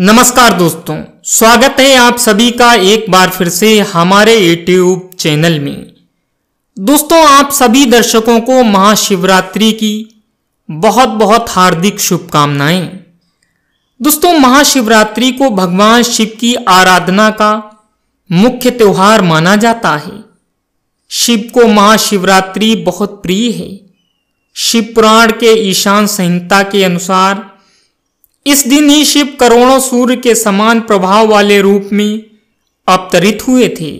नमस्कार दोस्तों स्वागत है आप सभी का एक बार फिर से हमारे यूट्यूब चैनल में दोस्तों आप सभी दर्शकों को महाशिवरात्रि की बहुत बहुत हार्दिक शुभकामनाएं दोस्तों महाशिवरात्रि को भगवान शिव की आराधना का मुख्य त्यौहार माना जाता है शिव को महाशिवरात्रि बहुत प्रिय है शिव पुराण के ईशान संहिता के अनुसार इस दिन ही शिव करोड़ों सूर्य के समान प्रभाव वाले रूप में अवतरित हुए थे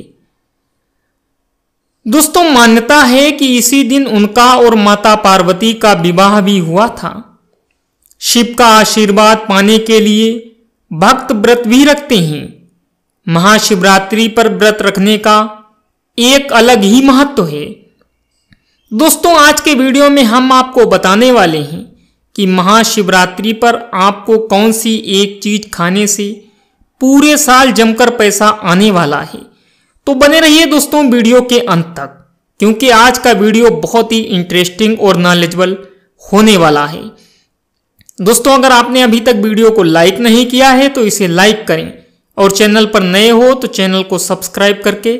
दोस्तों मान्यता है कि इसी दिन उनका और माता पार्वती का विवाह भी हुआ था शिव का आशीर्वाद पाने के लिए भक्त व्रत भी रखते हैं महाशिवरात्रि पर व्रत रखने का एक अलग ही महत्व है दोस्तों आज के वीडियो में हम आपको बताने वाले हैं कि महाशिवरात्रि पर आपको कौन सी एक चीज खाने से पूरे साल जमकर पैसा आने वाला है तो बने रहिए दोस्तों वीडियो के अंत तक क्योंकि आज का वीडियो बहुत ही इंटरेस्टिंग और नॉलेजबल होने वाला है दोस्तों अगर आपने अभी तक वीडियो को लाइक नहीं किया है तो इसे लाइक करें और चैनल पर नए हो तो चैनल को सब्सक्राइब करके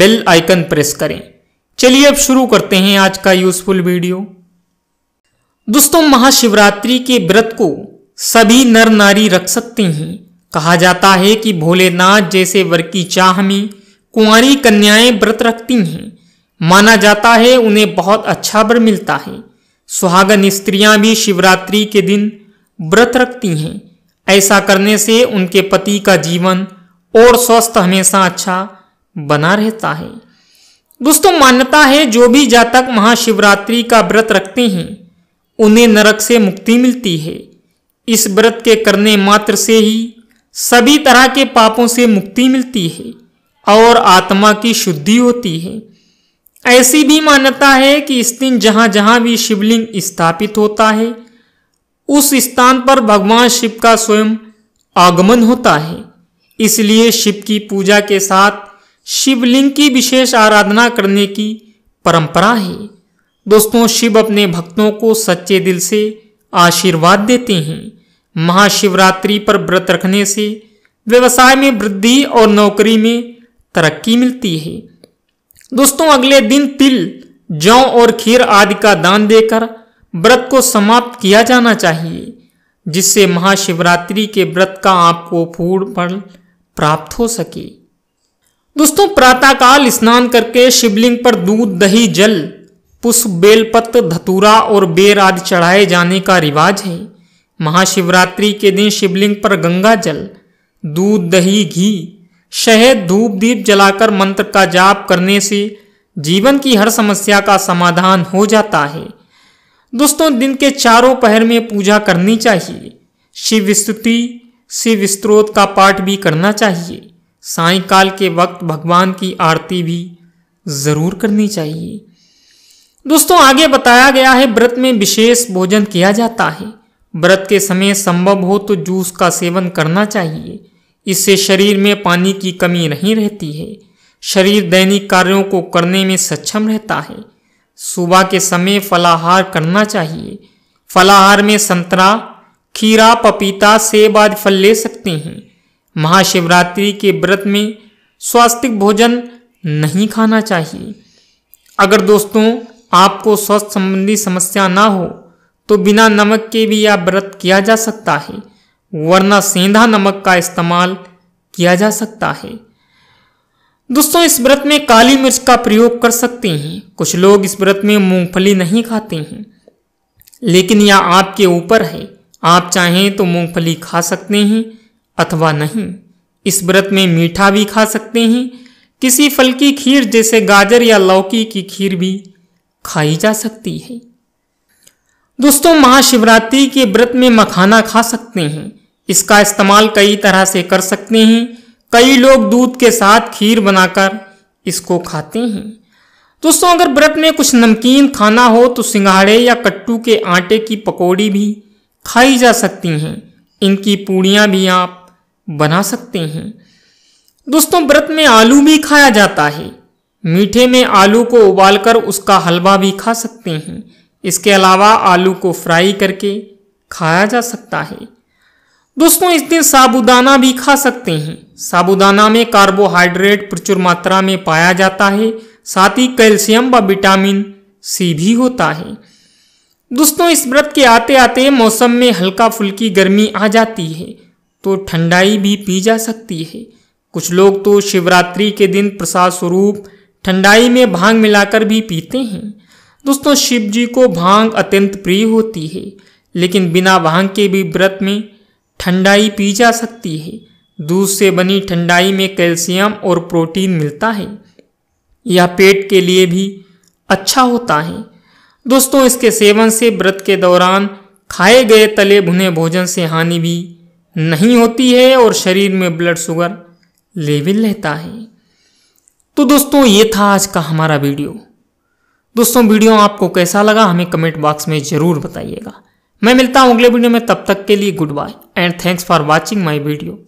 बेल आइकन प्रेस करें चलिए अब शुरू करते हैं आज का यूजफुल वीडियो दोस्तों महाशिवरात्रि के व्रत को सभी नर नारी रख सकते हैं कहा जाता है कि भोलेनाथ जैसे वर की चाह में कुंवारी कन्याएं व्रत रखती हैं माना जाता है उन्हें बहुत अच्छा वर मिलता है सुहागन स्त्रियां भी शिवरात्रि के दिन व्रत रखती हैं ऐसा करने से उनके पति का जीवन और स्वस्थ हमेशा अच्छा बना रहता है दोस्तों मान्यता है जो भी जातक महाशिवरात्रि का व्रत रखते हैं उन्हें नरक से मुक्ति मिलती है इस व्रत के करने मात्र से ही सभी तरह के पापों से मुक्ति मिलती है और आत्मा की शुद्धि होती है ऐसी भी मान्यता है कि इस दिन जहां जहां भी शिवलिंग स्थापित होता है उस स्थान पर भगवान शिव का स्वयं आगमन होता है इसलिए शिव की पूजा के साथ शिवलिंग की विशेष आराधना करने की परंपरा है दोस्तों शिव अपने भक्तों को सच्चे दिल से आशीर्वाद देते हैं महाशिवरात्रि पर व्रत रखने से व्यवसाय में वृद्धि और नौकरी में तरक्की मिलती है दोस्तों अगले दिन तिल जौ और खीर आदि का दान देकर व्रत को समाप्त किया जाना चाहिए जिससे महाशिवरात्रि के व्रत का आपको पूर्ण फल प्राप्त हो सके दोस्तों प्रातःकाल स्नान करके शिवलिंग पर दूध दही जल पुष्प बेलपत्र धतूरा और बेर आदि चढ़ाए जाने का रिवाज है महाशिवरात्रि के दिन शिवलिंग पर गंगा जल दूध दही घी शहद धूप दीप जलाकर मंत्र का जाप करने से जीवन की हर समस्या का समाधान हो जाता है दोस्तों दिन के चारों पहर में पूजा करनी चाहिए शिव स्तुति शिव स्त्रोत का पाठ भी करना चाहिए सायकाल के वक्त भगवान की आरती भी ज़रूर करनी चाहिए दोस्तों आगे बताया गया है व्रत में विशेष भोजन किया जाता है व्रत के समय संभव हो तो जूस का सेवन करना चाहिए इससे शरीर में पानी की कमी नहीं रहती है शरीर दैनिक कार्यों को करने में सक्षम रहता है सुबह के समय फलाहार करना चाहिए फलाहार में संतरा खीरा पपीता सेब आदि फल ले सकते हैं महाशिवरात्रि के व्रत में स्वास्थ्य भोजन नहीं खाना चाहिए अगर दोस्तों आपको स्वास्थ्य संबंधी समस्या ना हो तो बिना नमक के भी यह व्रत किया जा सकता है वरना सेंधा नमक का इस्तेमाल किया जा सकता है दोस्तों इस व्रत में काली मिर्च का प्रयोग कर सकते हैं कुछ लोग इस व्रत में मूंगफली नहीं खाते हैं लेकिन यह आपके ऊपर है आप चाहें तो मूंगफली खा सकते हैं अथवा नहीं इस व्रत में मीठा भी खा सकते हैं किसी फल की खीर जैसे गाजर या लौकी की खीर भी खाई जा सकती है दोस्तों महाशिवरात्रि के व्रत में मखाना खा सकते हैं इसका इस्तेमाल कई तरह से कर सकते हैं कई लोग दूध के साथ खीर बनाकर इसको खाते हैं दोस्तों अगर व्रत में कुछ नमकीन खाना हो तो सिंघाड़े या कट्टू के आटे की पकौड़ी भी खाई जा सकती हैं इनकी पूड़ियाँ भी आप बना सकते हैं दोस्तों व्रत में आलू भी खाया जाता है मीठे में आलू को उबालकर उसका हलवा भी खा सकते हैं इसके अलावा आलू को फ्राई करके खाया जा सकता है दोस्तों इस दिन साबुदाना भी खा सकते हैं साबुदाना में कार्बोहाइड्रेट प्रचुर मात्रा में पाया जाता है साथ ही कैल्शियम व विटामिन सी भी होता है दोस्तों इस व्रत के आते आते मौसम में हल्का फुल्की गर्मी आ जाती है तो ठंडाई भी पी जा सकती है कुछ लोग तो शिवरात्रि के दिन प्रसाद स्वरूप ठंडाई में भांग मिलाकर भी पीते हैं दोस्तों शिव जी को भांग अत्यंत प्रिय होती है लेकिन बिना भांग के भी व्रत में ठंडाई पी जा सकती है दूध से बनी ठंडाई में कैल्शियम और प्रोटीन मिलता है यह पेट के लिए भी अच्छा होता है दोस्तों इसके सेवन से व्रत के दौरान खाए गए तले भुने भोजन से हानि भी नहीं होती है और शरीर में ब्लड शुगर लेवल रहता है तो दोस्तों ये था आज का हमारा वीडियो दोस्तों वीडियो आपको कैसा लगा हमें कमेंट बॉक्स में ज़रूर बताइएगा मैं मिलता हूँ अगले वीडियो में तब तक के लिए goodbye and thanks for watching my video